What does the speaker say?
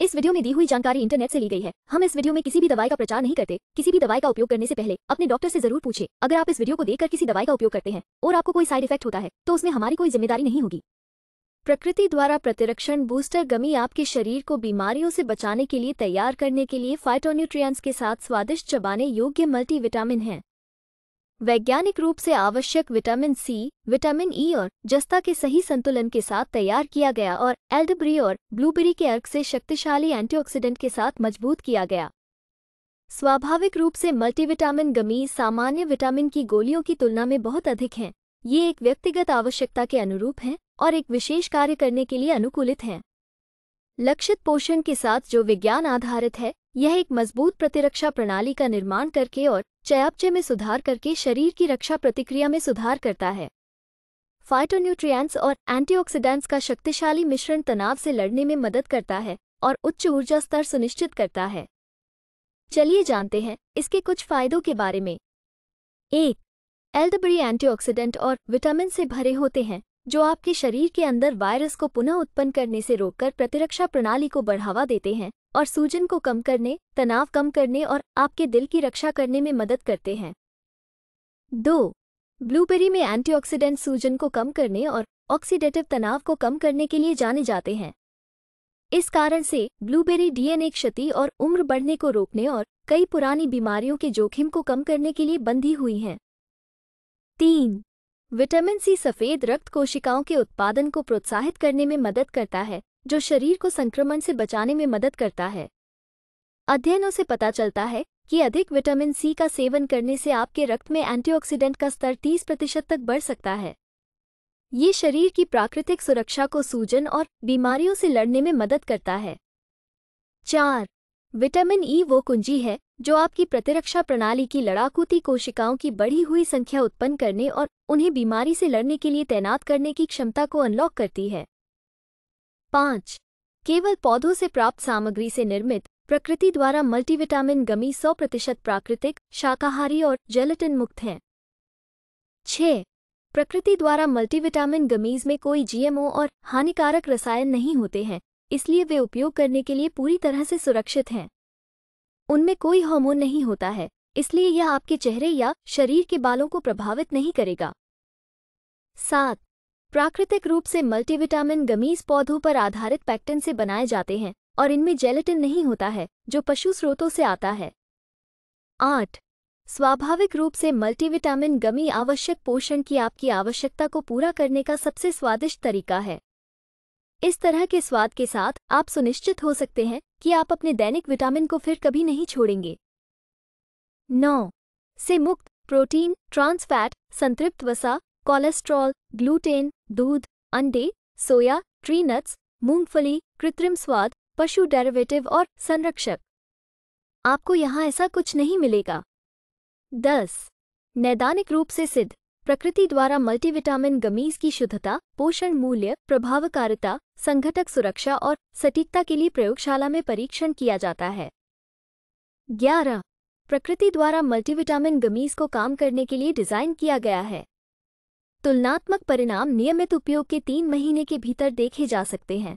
इस वीडियो में दी हुई जानकारी इंटरनेट से ली गई है हम इस वीडियो में किसी भी दवाई का प्रचार नहीं करते किसी भी दवाई का उपयोग करने से पहले अपने डॉक्टर से जरूर पूछे अगर आप इस वीडियो को देखकर किसी दवाई का उपयोग करते हैं और आपको कोई साइड इफेक्ट होता है तो उसमें हमारी कोई जिम्मेदारी नहीं होगी प्रकृति द्वारा प्रतिरक्षण बूस्टर गमी आपके शरीर को बीमारियों से बचाने के लिए तैयार करने के लिए फाइटोन्यूट्रियंट्स के साथ स्वादिष्ट चबाने योग्य मल्टीविटामिन है वैज्ञानिक रूप से आवश्यक vitamin C vitamin E e और जस्ता के सही संतुलन के साथ तैयार किया गया और एल्डब्री और ब्लूबेरी के अर्क से शक्तिशाली एंटीऑक्सीडेंट के साथ मजबूत किया गया स्वाभाविक रूप से मल्टीविटामिन गमी सामान्य विटामिन की गोलियों की तुलना में बहुत अधिक हैं ये एक व्यक्तिगत आवश्यकता के अनुरूप हैं और एक विशेष कार्य करने के लिए अनुकूलित हैं लक्षित पोषण के साथ जो विज्ञान आधारित है यह एक मजबूत प्रतिरक्षा प्रणाली का निर्माण करके और चयापचय में सुधार करके शरीर की रक्षा प्रतिक्रिया में सुधार करता है फाइटोन्यूट्रिएंट्स और एंटीऑक्सीडेंट्स का शक्तिशाली मिश्रण तनाव से लड़ने में मदद करता है और उच्च ऊर्जा स्तर सुनिश्चित करता है चलिए जानते हैं इसके कुछ फायदों के बारे में एक एल्डबरी एंटीऑक्सीडेंट और विटामिन से भरे होते हैं जो आपके शरीर के अंदर वायरस को पुनः उत्पन्न करने से रोककर प्रतिरक्षा प्रणाली को बढ़ावा देते हैं और सूजन को कम करने तनाव कम करने और आपके दिल की रक्षा करने में मदद करते हैं दो ब्लूबेरी में एंटीऑक्सीडेंट सूजन को कम करने और ऑक्सीडेटिव तनाव को कम करने के लिए जाने जाते हैं इस कारण से ब्लूबेरी डीएनए क्षति और उम्र बढ़ने को रोकने और कई पुरानी बीमारियों के जोखिम को कम करने के लिए बंधी हुई हैं तीन विटामिन सी सफेद रक्त कोशिकाओं के उत्पादन को प्रोत्साहित करने में मदद करता है जो शरीर को संक्रमण से बचाने में मदद करता है अध्ययनों से पता चलता है कि अधिक विटामिन सी का सेवन करने से आपके रक्त में एंटीऑक्सीडेंट का स्तर 30 प्रतिशत तक बढ़ सकता है ये शरीर की प्राकृतिक सुरक्षा को सूजन और बीमारियों से लड़ने में मदद करता है चार विटामिन ई वो कुंजी है जो आपकी प्रतिरक्षा प्रणाली की लड़ाकूती कोशिकाओं की बढ़ी हुई संख्या उत्पन्न करने और उन्हें बीमारी से लड़ने के लिए तैनात करने की क्षमता को अनलॉक करती है पाँच केवल पौधों से प्राप्त सामग्री से निर्मित प्रकृति द्वारा मल्टीविटामिन गमी 100 प्रतिशत प्राकृतिक शाकाहारी और जेलेटिन मुक्त हैं छ प्रकृति द्वारा मल्टीविटामिन गमीज में कोई जीएमओ और हानिकारक रसायन नहीं होते हैं इसलिए वे उपयोग करने के लिए पूरी तरह से सुरक्षित हैं उनमें कोई हार्मोन नहीं होता है इसलिए यह आपके चेहरे या शरीर के बालों को प्रभावित नहीं करेगा सात प्राकृतिक रूप से मल्टीविटामिन गमीज पौधों पर आधारित पैक्टिन से बनाए जाते हैं और इनमें जेलेटिन नहीं होता है जो पशु स्रोतों से आता है आठ स्वाभाविक रूप से मल्टीविटामिन गमी आवश्यक पोषण की आपकी आवश्यकता को पूरा करने का सबसे स्वादिष्ट तरीका है इस तरह के स्वाद के साथ आप सुनिश्चित हो सकते हैं कि आप अपने दैनिक विटामिन को फिर कभी नहीं छोड़ेंगे नौ से मुक्त प्रोटीन ट्रांसफैट संतृप्त वसा कोलेस्ट्रॉल ग्लूटेन दूध अंडे सोया ट्री नट्स मूंगफली कृत्रिम स्वाद पशु डेरिवेटिव और संरक्षक आपको यहां ऐसा कुछ नहीं मिलेगा दस नैदानिक रूप से सिद्ध प्रकृति द्वारा मल्टीविटामिन गमीज की शुद्धता पोषण मूल्य प्रभावकारिता संघटक सुरक्षा और सटीकता के लिए प्रयोगशाला में परीक्षण किया जाता है ग्यारह प्रकृति द्वारा मल्टीविटामिन गमीज को काम करने के लिए डिजाइन किया गया है तुलनात्मक परिणाम नियमित उपयोग के तीन महीने के भीतर देखे जा सकते हैं